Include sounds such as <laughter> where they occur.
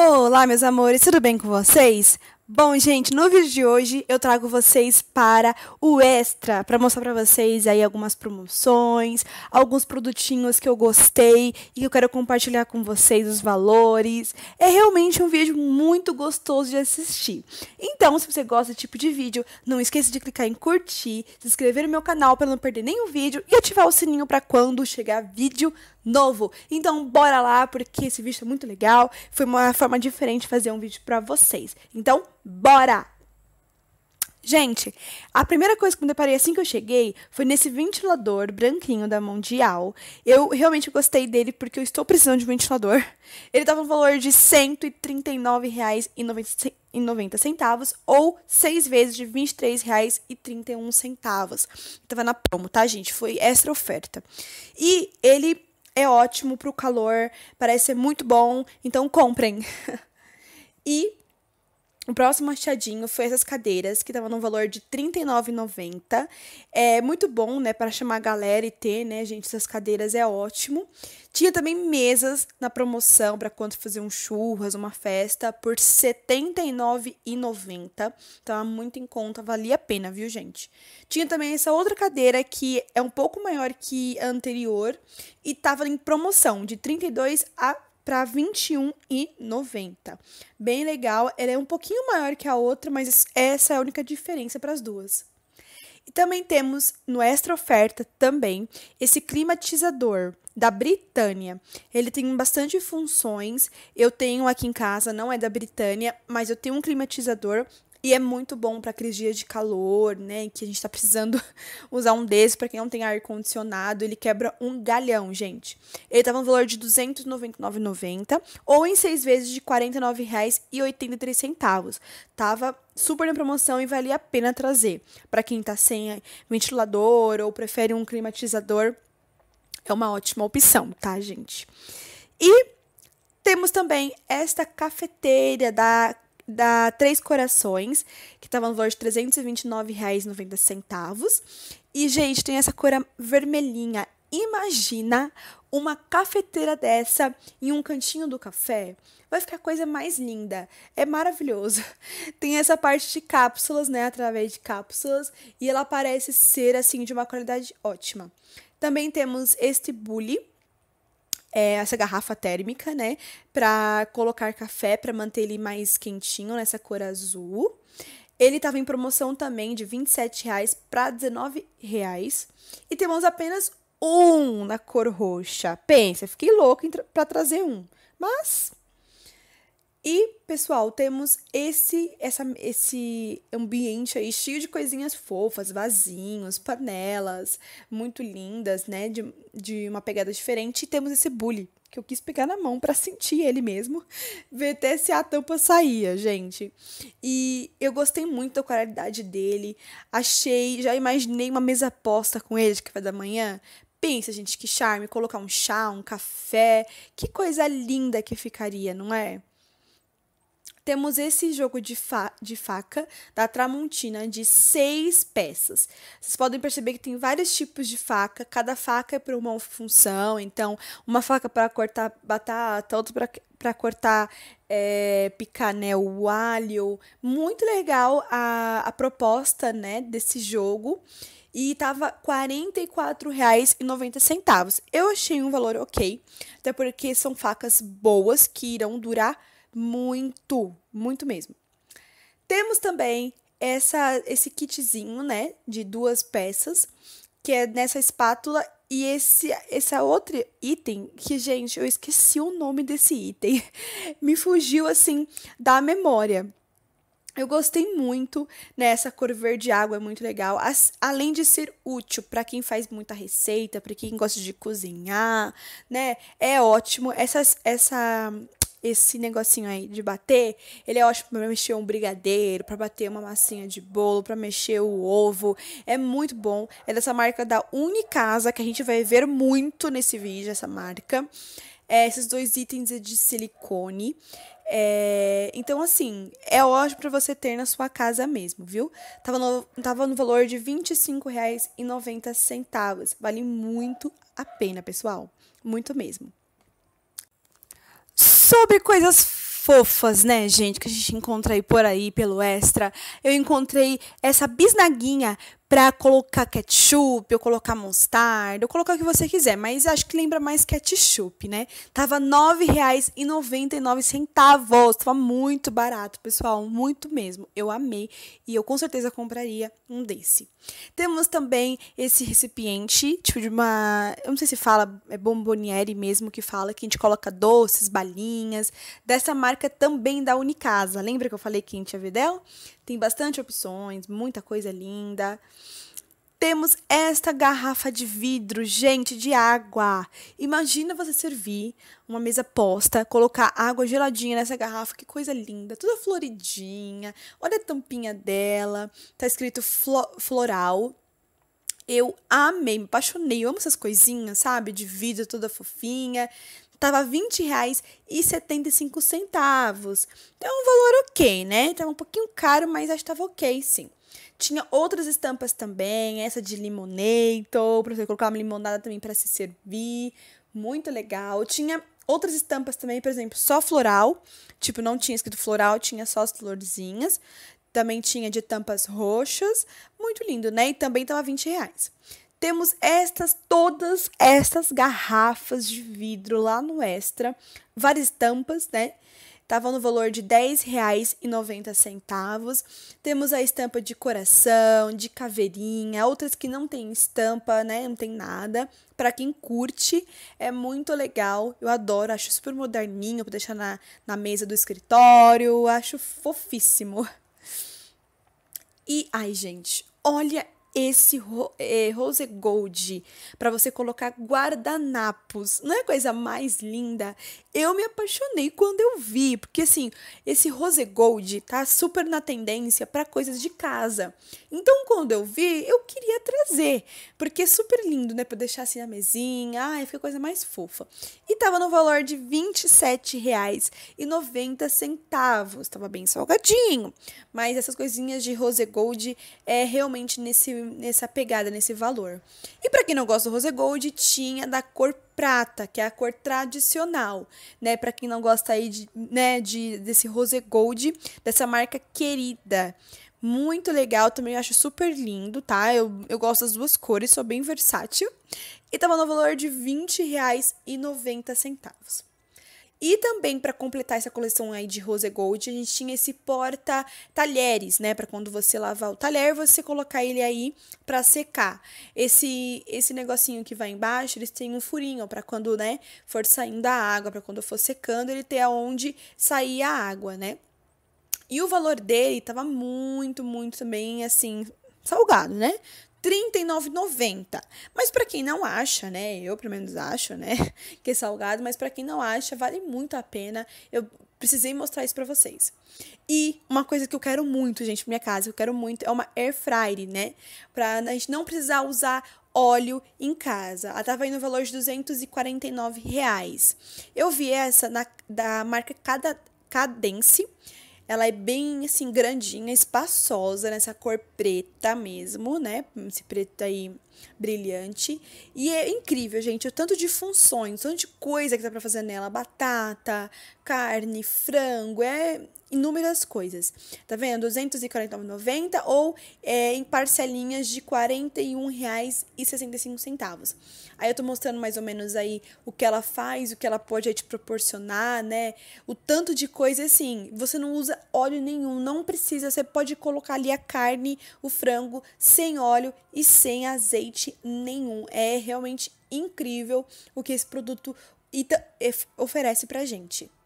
Olá, meus amores, tudo bem com vocês? Bom, gente, no vídeo de hoje eu trago vocês para o Extra, para mostrar para vocês aí algumas promoções, alguns produtinhos que eu gostei e que eu quero compartilhar com vocês os valores. É realmente um vídeo muito gostoso de assistir. Então, se você gosta desse tipo de vídeo, não esqueça de clicar em curtir, se inscrever no meu canal para não perder nenhum vídeo e ativar o sininho para quando chegar vídeo novo. Então bora lá, porque esse vídeo é muito legal. Foi uma forma diferente de fazer um vídeo para vocês. Então, bora! Gente, a primeira coisa que me deparei assim que eu cheguei foi nesse ventilador branquinho da Mundial. Eu realmente gostei dele porque eu estou precisando de um ventilador. Ele estava no valor de R$ 139,90 ou seis vezes de R$ 23,31. Tava na promo, tá, gente? Foi extra oferta. E ele é ótimo para o calor, parece ser muito bom, então comprem. <laughs> e o próximo achadinho foi essas cadeiras, que estavam no valor de 39,90 É muito bom, né, para chamar a galera e ter, né, gente, essas cadeiras é ótimo. Tinha também mesas na promoção para quando fazer um churras, uma festa, por R$ 79,90. Então é muito em conta, valia a pena, viu, gente? Tinha também essa outra cadeira que é um pouco maior que a anterior e estava em promoção, de 32 a para 21,90. Bem legal, ela é um pouquinho maior que a outra, mas essa é a única diferença para as duas. E também temos no extra oferta também esse climatizador da Britânia. Ele tem bastante funções. Eu tenho aqui em casa, não é da Britânia, mas eu tenho um climatizador e é muito bom para aqueles dias de calor, né? Que a gente está precisando <laughs> usar um desse para quem não tem ar condicionado. Ele quebra um galhão, gente. Ele tava no valor de R$ 299,90 ou em seis vezes de R$ 49,83. Tava super na promoção e valia a pena trazer. Para quem tá sem ventilador ou prefere um climatizador, é uma ótima opção, tá, gente? E temos também esta cafeteira da da Três Corações, que tava no valor de R$ 329,90. E, gente, tem essa cor vermelhinha. Imagina uma cafeteira dessa em um cantinho do café. Vai ficar a coisa mais linda. É maravilhoso. <laughs> Tem essa parte de cápsulas, né? Através de cápsulas. E ela parece ser, assim, de uma qualidade ótima. Também temos este bule é, essa garrafa térmica, né? Para colocar café, para manter ele mais quentinho, nessa cor azul. Ele estava em promoção também de R$ 27,00 para R$ E temos apenas um na cor roxa. Pensa, fiquei louca para trazer um. Mas e, pessoal, temos esse essa, esse ambiente aí cheio de coisinhas fofas, vasinhos, panelas, muito lindas, né? De, de uma pegada diferente. E temos esse bule, que eu quis pegar na mão para sentir ele mesmo, <laughs> ver até se a tampa saía, gente. E eu gostei muito da qualidade dele. Achei, já imaginei uma mesa posta com ele de café da manhã, Pensa, gente, que charme colocar um chá, um café. Que coisa linda que ficaria, não é? temos esse jogo de, fa de faca da Tramontina de seis peças. Vocês podem perceber que tem vários tipos de faca, cada faca é para uma função, então, uma faca para cortar batata, outra para cortar é, picar né, o alho. Muito legal a, a proposta né, desse jogo. E tava R$ 44,90. Eu achei um valor ok, até porque são facas boas que irão durar muito, muito mesmo. Temos também essa, esse kitzinho, né, de duas peças, que é nessa espátula e esse, esse outro item, que, gente, eu esqueci o nome desse item, <laughs> me fugiu, assim, da memória. Eu gostei muito, né? cor verde água é muito legal. As, além de ser útil para quem faz muita receita, para quem gosta de cozinhar, né? É ótimo. Essa, essa esse negocinho aí de bater, ele é ótimo para mexer um brigadeiro, para bater uma massinha de bolo, para mexer o ovo. É muito bom. É dessa marca da Unicasa, que a gente vai ver muito nesse vídeo, essa marca. É, esses dois itens é de silicone. É, então, assim, é ótimo para você ter na sua casa mesmo, viu? Tava no, tava no valor de R$ 25,90. Vale muito a pena, pessoal. Muito mesmo sobre coisas fofas, né, gente, que a gente encontra aí por aí pelo extra. Eu encontrei essa bisnaguinha para colocar ketchup, ou colocar mostarda, ou colocar o que você quiser, mas acho que lembra mais ketchup, né? Tava R$ 9,99, tava muito barato, pessoal, muito mesmo. Eu amei e eu com certeza compraria um desse. Temos também esse recipiente, tipo de uma, eu não sei se fala, é bomboniere mesmo que fala, que a gente coloca doces, balinhas, dessa marca também da Unicasa. Lembra que eu falei que a gente ia ver dela? Tem bastante opções, muita coisa linda. Temos esta garrafa de vidro, gente, de água. Imagina você servir uma mesa posta, colocar água geladinha nessa garrafa, que coisa linda, toda floridinha. Olha a tampinha dela, tá escrito flo floral. Eu amei, me apaixonei, eu amo essas coisinhas, sabe? De vidro toda fofinha estava R$ 20,75. Então, um valor ok, né? Estava um pouquinho caro, mas acho que estava ok, sim. Tinha outras estampas também, essa de limonato, para você colocar uma limonada também para se servir, muito legal. Tinha outras estampas também, por exemplo, só floral, tipo, não tinha escrito floral, tinha só as florzinhas. Também tinha de tampas roxas, muito lindo, né? E também estava 20 reais temos estas todas estas garrafas de vidro lá no Extra, várias tampas, né? Estavam no valor de R$10,90. Temos a estampa de coração, de caveirinha, outras que não tem estampa, né? Não tem nada. Para quem curte, é muito legal. Eu adoro, acho super moderninho para deixar na, na mesa do escritório. Acho fofíssimo. E, ai, gente, olha esse é, rose gold, para você colocar guardanapos. Não é coisa mais linda? Eu me apaixonei quando eu vi, porque assim, esse rose gold tá super na tendência para coisas de casa. Então, quando eu vi, eu queria trazer, porque é super lindo, né, para deixar assim na mesinha. Ai, fica coisa mais fofa. E tava no valor de R$ 27,90. Tava bem salgadinho, mas essas coisinhas de rose gold é realmente nesse nessa pegada, nesse valor. E para quem não gosta do rose gold, tinha da cor prata, que é a cor tradicional, né? Para quem não gosta aí de, né, de desse rose gold, dessa marca querida. Muito legal, também acho super lindo, tá? Eu, eu gosto das duas cores, sou bem versátil. E tava no valor de R$ 20,90. E também para completar essa coleção aí de rose gold, a gente tinha esse porta talheres, né, para quando você lavar o talher, você colocar ele aí para secar. Esse esse negocinho que vai embaixo, eles têm um furinho para quando, né, for saindo a água, para quando for secando, ele ter aonde sair a água, né? E o valor dele tava muito, muito também assim salgado, né? R$ 39,90. Mas para quem não acha, né? Eu pelo menos acho, né? <laughs> Que é salgado, mas para quem não acha, vale muito a pena. Eu precisei mostrar isso para vocês. E uma coisa que eu quero muito, gente, pra minha casa, que eu quero muito, é uma air fryer, né? Pra a gente não precisar usar óleo em casa. Ela tava aí no valor de 249 reais. Eu vi essa na, da marca Cada, Cadence ela é bem, assim, grandinha, espaçosa, nessa cor preta mesmo, né? Esse preto aí brilhante. E é incrível, gente, o tanto de funções, o tanto de coisa que dá para fazer nela: batata, carne, frango, é inúmeras coisas. Tá vendo? R$ 249,90 ou é, em parcelinhas de R$ 41,65. Aí eu tô mostrando mais ou menos aí o que ela faz, o que ela pode aí, te proporcionar, né? O tanto de coisa assim. Você não usa óleo nenhum, não precisa, você pode colocar ali a carne, o frango sem óleo e sem azeite nenhum. É realmente incrível o que esse produto oferece pra gente.